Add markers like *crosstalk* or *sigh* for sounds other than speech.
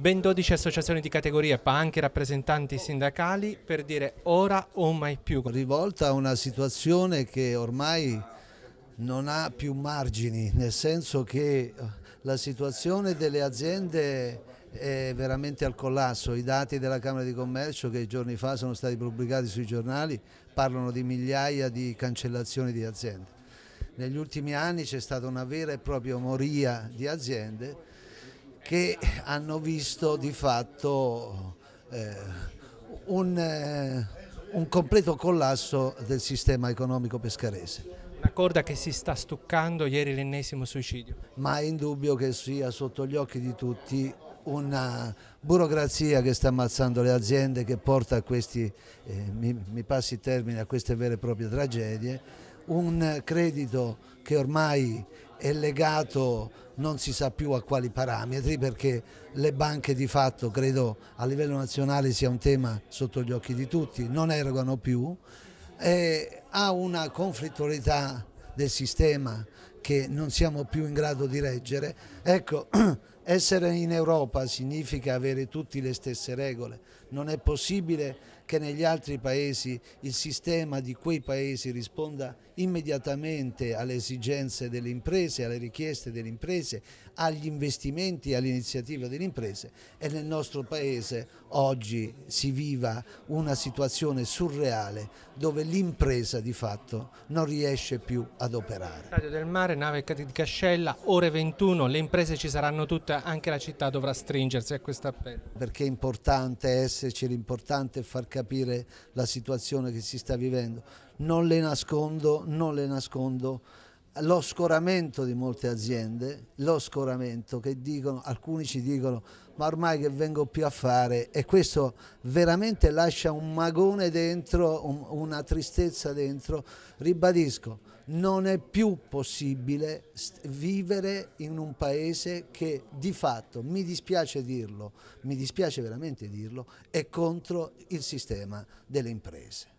ben 12 associazioni di categoria, ma anche rappresentanti sindacali per dire ora o mai più. Rivolta a una situazione che ormai non ha più margini, nel senso che eh, la situazione delle aziende è veramente al collasso. I dati della Camera di Commercio che giorni fa sono stati pubblicati sui giornali parlano di migliaia di cancellazioni di aziende. Negli ultimi anni c'è stata una vera e propria moria di aziende che hanno visto di fatto eh, un, eh, un completo collasso del sistema economico pescarese. Una corda che si sta stuccando, ieri l'ennesimo suicidio. Ma è indubbio che sia sotto gli occhi di tutti una burocrazia che sta ammazzando le aziende, che porta a questi, eh, mi, mi, passi il termine, a queste vere e proprie tragedie, un credito che ormai è legato non si sa più a quali parametri perché le banche di fatto credo a livello nazionale sia un tema sotto gli occhi di tutti, non erogano più, e ha una conflittualità del sistema che non siamo più in grado di reggere. Ecco, *clears throat* Essere in Europa significa avere tutte le stesse regole, non è possibile che negli altri paesi il sistema di quei paesi risponda immediatamente alle esigenze delle imprese, alle richieste delle imprese, agli investimenti, e all'iniziativa delle imprese e nel nostro paese oggi si viva una situazione surreale dove l'impresa di fatto non riesce più ad operare. Radio del Mare, nave di Cascella, ore 21, le imprese ci saranno tutte anche la città dovrà stringersi a questo appello. Perché è importante esserci, l'importante è far capire la situazione che si sta vivendo. Non le nascondo, non le nascondo lo scoramento di molte aziende, lo scoramento che dicono, alcuni ci dicono ma ormai che vengo più a fare e questo veramente lascia un magone dentro, un, una tristezza dentro, ribadisco, non è più possibile vivere in un paese che di fatto, mi dispiace dirlo, mi dispiace veramente dirlo, è contro il sistema delle imprese.